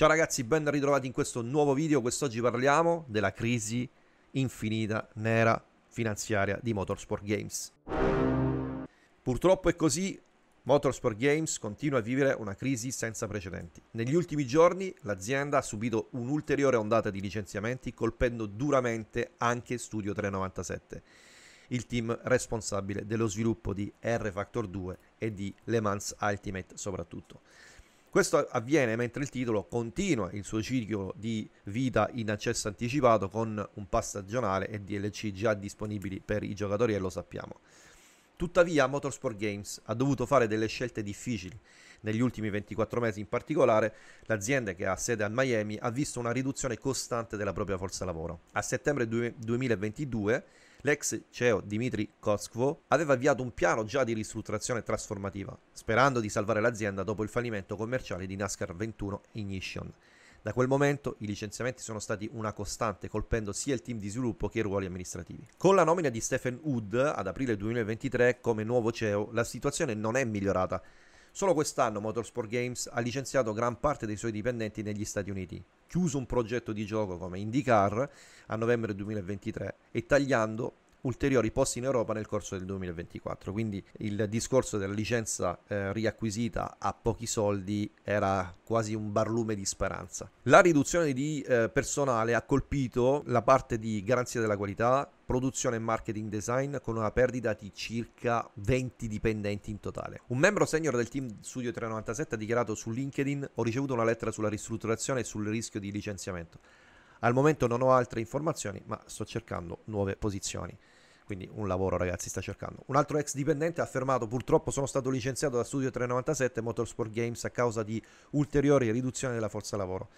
Ciao ragazzi, ben ritrovati in questo nuovo video. Quest'oggi parliamo della crisi infinita nera finanziaria di Motorsport Games. Purtroppo è così, Motorsport Games continua a vivere una crisi senza precedenti. Negli ultimi giorni l'azienda ha subito un'ulteriore ondata di licenziamenti colpendo duramente anche Studio 397, il team responsabile dello sviluppo di R Factor 2 e di Le Mans Ultimate soprattutto. Questo avviene mentre il titolo continua il suo ciclo di vita in accesso anticipato con un pass stagionale e DLC già disponibili per i giocatori e lo sappiamo. Tuttavia Motorsport Games ha dovuto fare delle scelte difficili. Negli ultimi 24 mesi in particolare, l'azienda che ha sede a Miami ha visto una riduzione costante della propria forza lavoro. A settembre 2022 l'ex CEO Dimitri Koskvo aveva avviato un piano già di ristrutturazione trasformativa, sperando di salvare l'azienda dopo il fallimento commerciale di NASCAR 21 Ignition. Da quel momento i licenziamenti sono stati una costante, colpendo sia il team di sviluppo che i ruoli amministrativi. Con la nomina di Stephen Wood ad aprile 2023 come nuovo CEO, la situazione non è migliorata. Solo quest'anno Motorsport Games ha licenziato gran parte dei suoi dipendenti negli Stati Uniti, chiuso un progetto di gioco come IndyCar a novembre 2023 e tagliando ulteriori posti in Europa nel corso del 2024. Quindi il discorso della licenza eh, riacquisita a pochi soldi era quasi un barlume di speranza. La riduzione di eh, personale ha colpito la parte di garanzia della qualità, produzione e marketing design con una perdita di circa 20 dipendenti in totale. Un membro senior del team Studio 397 ha dichiarato su LinkedIn ho ricevuto una lettera sulla ristrutturazione e sul rischio di licenziamento. Al momento non ho altre informazioni, ma sto cercando nuove posizioni. Quindi un lavoro, ragazzi, sta cercando. Un altro ex dipendente ha affermato: Purtroppo sono stato licenziato da Studio 397 Motorsport Games a causa di ulteriori riduzioni della forza lavoro.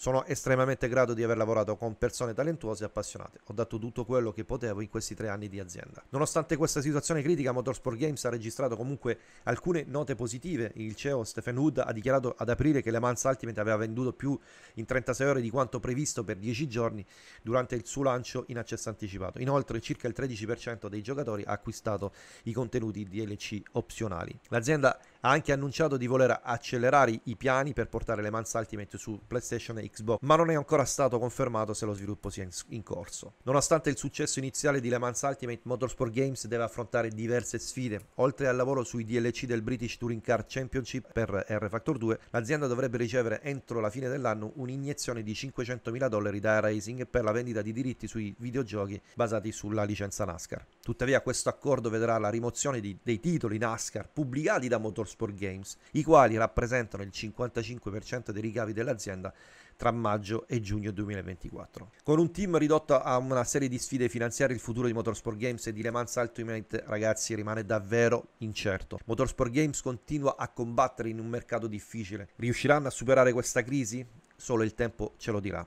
Sono estremamente grato di aver lavorato con persone talentuose e appassionate. Ho dato tutto quello che potevo in questi tre anni di azienda. Nonostante questa situazione critica, Motorsport Games ha registrato comunque alcune note positive. Il CEO Stephen Hood ha dichiarato ad aprile che Le Mans Ultimate aveva venduto più in 36 ore di quanto previsto per 10 giorni durante il suo lancio in accesso anticipato. Inoltre, circa il 13% dei giocatori ha acquistato i contenuti DLC opzionali. L'azienda ha anche annunciato di voler accelerare i piani per portare Le Mans Ultimate su PlayStation e Xbox, ma non è ancora stato confermato se lo sviluppo sia in, in corso. Nonostante il successo iniziale di Le Mans Ultimate, Motorsport Games deve affrontare diverse sfide. Oltre al lavoro sui DLC del British Touring Car Championship per R-Factor 2, l'azienda dovrebbe ricevere entro la fine dell'anno un'iniezione di 500.000 dollari da Racing per la vendita di diritti sui videogiochi basati sulla licenza NASCAR. Tuttavia questo accordo vedrà la rimozione di, dei titoli NASCAR pubblicati da Motorsport Games, i quali rappresentano il 55% dei ricavi dell'azienda tra maggio e giugno 2024. Con un team ridotto a una serie di sfide finanziarie, il futuro di Motorsport Games e di Le Mans Ultimate, ragazzi, rimane davvero incerto. Motorsport Games continua a combattere in un mercato difficile. Riusciranno a superare questa crisi? Solo il tempo ce lo dirà.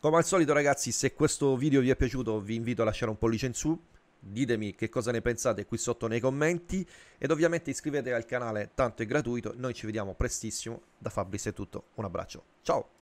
Come al solito ragazzi, se questo video vi è piaciuto vi invito a lasciare un pollice in su, ditemi che cosa ne pensate qui sotto nei commenti ed ovviamente iscrivetevi al canale, tanto è gratuito, noi ci vediamo prestissimo, da Fabris è tutto, un abbraccio, ciao!